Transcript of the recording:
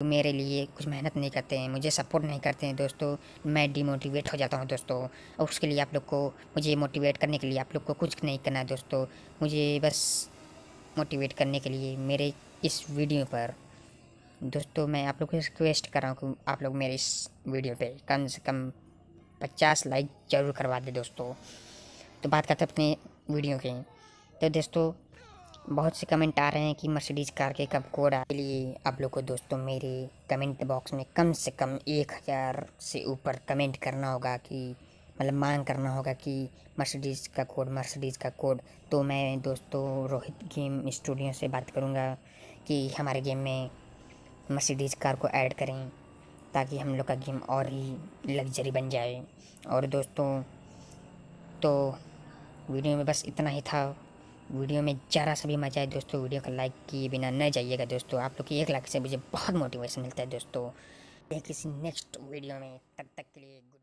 तो मेरे लिए कुछ मेहनत नहीं करते हैं मुझे सपोर्ट नहीं करते हैं दोस्तों मैं डिमोटिवेट हो जाता हूँ दोस्तों और उसके लिए आप लोग को मुझे मोटिवेट करने के लिए आप लोग को कुछ नहीं करना है दोस्तों मुझे बस मोटिवेट करने के लिए मेरे इस वीडियो पर दोस्तों मैं आप लोग को रिक्वेस्ट कर रहा हूँ कि आप लोग मेरे इस वीडियो पर कम से कम पचास लाइक ज़रूर करवा दें दोस्तों तो बात करते अपने वीडियो की तो दोस्तों बहुत से कमेंट आ रहे हैं कि मर्सिडीज़ कार के कब कोड आ लिए आप लोग को दोस्तों मेरे कमेंट बॉक्स में कम से कम एक हज़ार से ऊपर कमेंट करना होगा कि मतलब मांग करना होगा कि मर्सिडीज़ का कोड मर्सिडीज़ का कोड तो मैं दोस्तों रोहित गेम स्टूडियो से बात करूँगा कि हमारे गेम में मर्सिडीज़ कार को ऐड करें ताकि हम लोग का गेम और ही लग्जरी बन जाए और दोस्तों तो वीडियो में बस इतना ही था वीडियो में ज़रा सा भी मजा आए दोस्तों वीडियो को लाइक किए बिना न जाइएगा दोस्तों आप लोग की एक लाख से मुझे बहुत मोटिवेशन मिलता है दोस्तों किसी नेक्स्ट वीडियो में तब तक के लिए